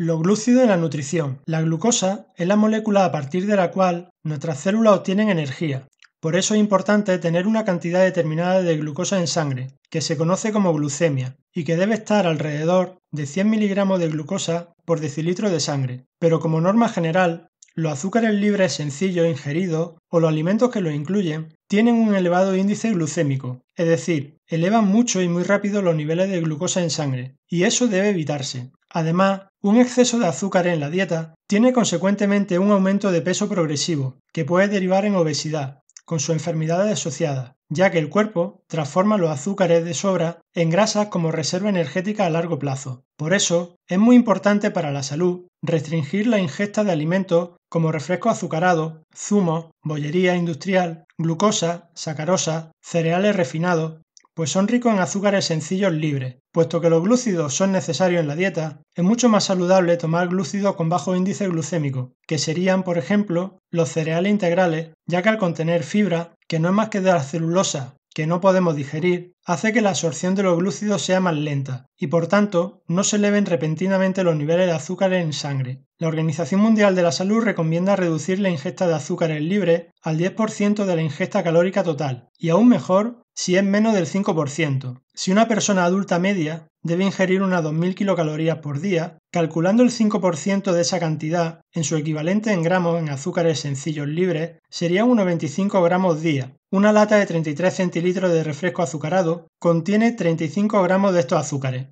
Lo glúcido en la nutrición. La glucosa es la molécula a partir de la cual nuestras células obtienen energía. Por eso es importante tener una cantidad determinada de glucosa en sangre, que se conoce como glucemia, y que debe estar alrededor de 100 miligramos de glucosa por decilitro de sangre. Pero como norma general, los azúcares libres sencillos ingeridos o los alimentos que lo incluyen tienen un elevado índice glucémico, es decir, elevan mucho y muy rápido los niveles de glucosa en sangre, y eso debe evitarse. Además, un exceso de azúcar en la dieta tiene consecuentemente un aumento de peso progresivo, que puede derivar en obesidad, con su enfermedades asociadas, ya que el cuerpo transforma los azúcares de sobra en grasas como reserva energética a largo plazo. Por eso, es muy importante para la salud restringir la ingesta de alimentos como refresco azucarado, zumo, bollería industrial, glucosa, sacarosa, cereales refinados, pues son ricos en azúcares sencillos libres. Puesto que los glúcidos son necesarios en la dieta, es mucho más saludable tomar glúcidos con bajo índice glucémico, que serían, por ejemplo, los cereales integrales, ya que al contener fibra, que no es más que de la celulosa que no podemos digerir hace que la absorción de los glúcidos sea más lenta y por tanto no se eleven repentinamente los niveles de azúcar en sangre. La Organización Mundial de la Salud recomienda reducir la ingesta de azúcares libres al 10% de la ingesta calórica total y aún mejor si es menos del 5%. Si una persona adulta media debe ingerir unas 2.000 kilocalorías por día, calculando el 5% de esa cantidad en su equivalente en gramos en azúcares sencillos libres, sería unos 25 gramos día. Una lata de 33 centilitros de refresco azucarado contiene 35 gramos de estos azúcares.